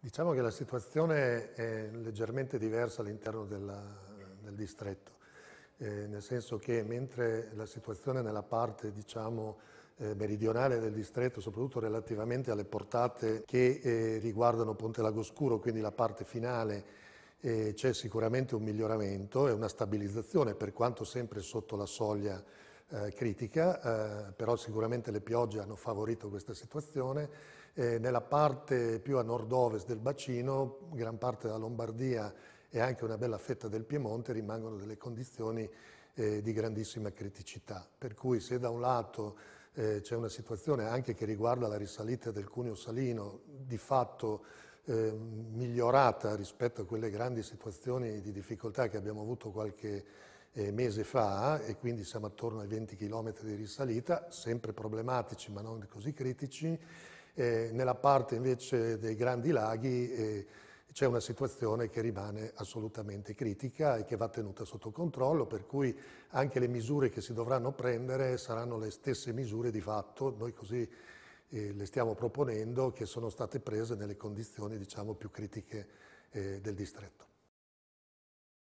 Diciamo che la situazione è leggermente diversa all'interno del distretto, eh, nel senso che mentre la situazione nella parte diciamo, eh, meridionale del distretto, soprattutto relativamente alle portate che eh, riguardano Ponte Lagoscuro, quindi la parte finale, eh, c'è sicuramente un miglioramento e una stabilizzazione, per quanto sempre sotto la soglia eh, critica, eh, però sicuramente le piogge hanno favorito questa situazione. Eh, nella parte più a nord-ovest del bacino, gran parte della Lombardia e anche una bella fetta del Piemonte rimangono delle condizioni eh, di grandissima criticità. Per cui se da un lato eh, c'è una situazione anche che riguarda la risalita del cuneo salino, di fatto eh, migliorata rispetto a quelle grandi situazioni di difficoltà che abbiamo avuto qualche eh, mese fa e quindi siamo attorno ai 20 km di risalita, sempre problematici ma non così critici. Eh, nella parte invece dei grandi laghi eh, c'è una situazione che rimane assolutamente critica e che va tenuta sotto controllo, per cui anche le misure che si dovranno prendere saranno le stesse misure di fatto, noi così eh, le stiamo proponendo, che sono state prese nelle condizioni diciamo, più critiche eh, del distretto.